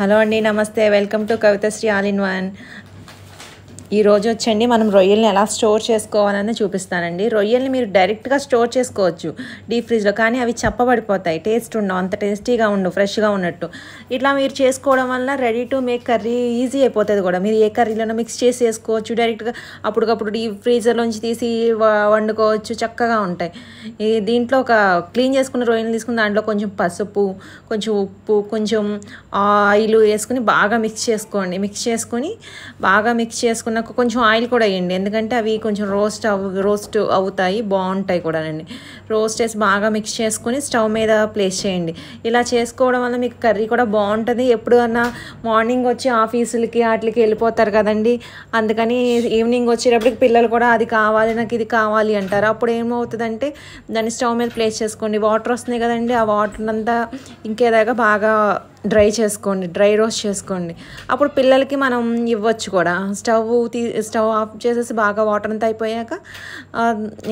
hello అండి నమస్తే welcome to Kavithasri all in one ఈరోజు వచ్చండి మనం రొయ్యల్ని ఎలా స్టోర్ చేసుకోవాలని చూపిస్తానండి రొయ్యల్ని మీరు డైరెక్ట్గా స్టోర్ చేసుకోవచ్చు డీప్ ఫ్రిడ్జ్లో కానీ అవి చప్పబడిపోతాయి టేస్ట్ ఉండవు అంత టేస్టీగా ఉండు ఫ్రెష్గా ఉన్నట్టు ఇట్లా మీరు చేసుకోవడం వల్ల ready to make curry easy అయిపోతుంది కూడా మీరు ఏ కర్రీలోనో మిక్స్ చేసి వేసుకోవచ్చు డైరెక్ట్గా అప్పటికప్పుడు డీప్ ఫ్రీజర్లోంచి తీసి వండుకోవచ్చు చక్కగా ఉంటాయి ఈ దీంట్లో ఒక క్లీన్ చేసుకున్న రొయ్యలు తీసుకుని దాంట్లో కొంచెం పసుపు కొంచెం ఉప్పు కొంచెం ఆయిల్ వేసుకుని బాగా మిక్స్ చేసుకోండి మిక్స్ చేసుకుని బాగా మిక్స్ చేసుకున్న నాకు కొంచెం ఆయిల్ కూడా వేయండి ఎందుకంటే అవి కొంచెం రోస్ట్ అవు రోస్ట్ అవుతాయి బాగుంటాయి కూడానండి రోస్ట్ చేసి బాగా మిక్స్ చేసుకొని స్టవ్ మీద ప్లేస్ చేయండి ఇలా చేసుకోవడం వల్ల మీకు కర్రీ కూడా బాగుంటుంది ఎప్పుడు అన్నా మార్నింగ్ వచ్చి ఆఫీసులకి వాటికి వెళ్ళిపోతారు కదండి అందుకని ఈవినింగ్ వచ్చేటప్పటికి పిల్లలు కూడా అది కావాలి నాకు ఇది కావాలి అంటారు అప్పుడు ఏమవుతుందంటే దాన్ని స్టవ్ మీద ప్లేస్ చేసుకోండి వాటర్ వస్తున్నాయి కదండి ఆ వాటర్ అంతా ఇంకేదాకా బాగా డ్రై చేసుకోండి డ్రై రోస్ట్ చేసుకోండి అప్పుడు పిల్లలకి మనం ఇవ్వచ్చు కూడా స్టవ్ తీ స్టవ్ ఆఫ్ చేసేసి బాగా వాటర్ అంతా అయిపోయాక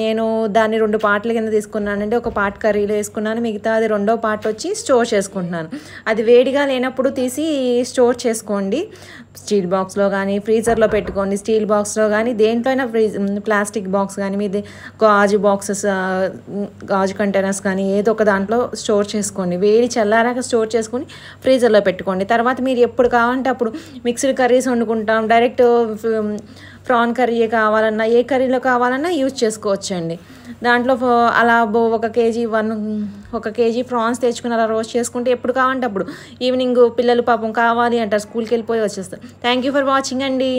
నేను దాన్ని రెండు పాటల కింద తీసుకున్నానండి ఒక పార్ట్ కర్రీలో వేసుకున్నాను మిగతా అది రెండో పార్ట్ వచ్చి స్టోర్ చేసుకుంటున్నాను అది వేడిగా లేనప్పుడు తీసి స్టోర్ చేసుకోండి స్టీల్ బాక్స్లో కానీ ఫ్రీజర్లో పెట్టుకోండి స్టీల్ బాక్స్లో కానీ దేంట్లో అయినా ఫ్రీజ్ ప్లాస్టిక్ బాక్స్ కానీ మీది గాజు బాక్సెస్ గాజు కంటైనర్స్ కానీ ఏదో ఒక దాంట్లో స్టోర్ చేసుకోండి వేడి చల్లారాక స్టోర్ చేసుకుని ఫ్రీజర్లో పెట్టుకోండి తర్వాత మీరు ఎప్పుడు కావాలంటే అప్పుడు మిక్స్డ్ కర్రీస్ వండుకుంటాం డైరెక్ట్ ప్రాన్ కర్రీ కావాలన్నా ఏ కర్రీలో కావాలన్నా యూజ్ చేసుకోవచ్చండి దాంట్లో అలా ఒక కేజీ వన్ ఒక కేజీ ప్రాన్స్ తెచ్చుకుని అలా రోజు చేసుకుంటే ఎప్పుడు కావాలంటే అప్పుడు ఈవినింగ్ పిల్లలు పాపం కావాలి అంటారు స్కూల్కి వెళ్ళిపోయి వచ్చేస్తారు థ్యాంక్ యూ ఫర్ వాచింగ్ అండి